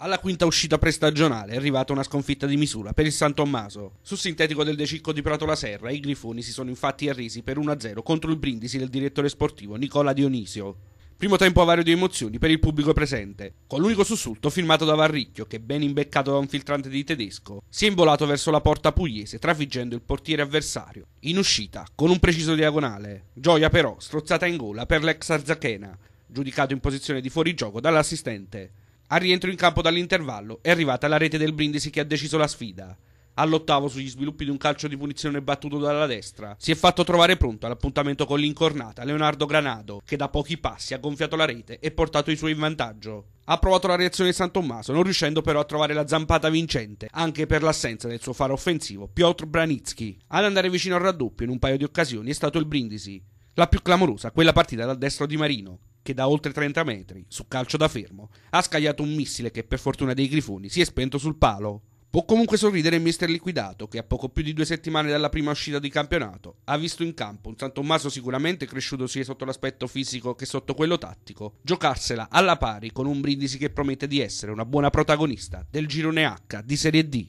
Alla quinta uscita prestagionale è arrivata una sconfitta di misura per il San Tommaso. Sul sintetico del Decicco di Prato la Serra, i Grifoni si sono infatti arresi per 1-0 contro il Brindisi del direttore sportivo Nicola Dionisio. Primo tempo avario di emozioni per il pubblico presente, con l'unico sussulto firmato da Varricchio che, ben imbeccato da un filtrante di tedesco, si è involato verso la porta pugliese trafiggendo il portiere avversario. In uscita, con un preciso diagonale. Gioia però strozzata in gola per l'ex Arzachena, giudicato in posizione di fuorigioco dall'assistente. Al rientro in campo dall'intervallo è arrivata la rete del Brindisi che ha deciso la sfida. All'ottavo sugli sviluppi di un calcio di punizione battuto dalla destra, si è fatto trovare pronto all'appuntamento con l'incornata Leonardo Granado, che da pochi passi ha gonfiato la rete e portato i suoi in vantaggio. Ha provato la reazione di San Tommaso, non riuscendo però a trovare la zampata vincente, anche per l'assenza del suo faro offensivo Piotr Branitsky. Ad andare vicino al raddoppio in un paio di occasioni è stato il Brindisi, la più clamorosa, quella partita dal destro di Marino, che da oltre 30 metri, su calcio da fermo, ha scagliato un missile che per fortuna dei grifoni si è spento sul palo. Può comunque sorridere il mister liquidato che a poco più di due settimane dalla prima uscita di campionato ha visto in campo un San Tommaso sicuramente cresciuto sia sotto l'aspetto fisico che sotto quello tattico, giocarsela alla pari con un Brindisi che promette di essere una buona protagonista del girone H di Serie D.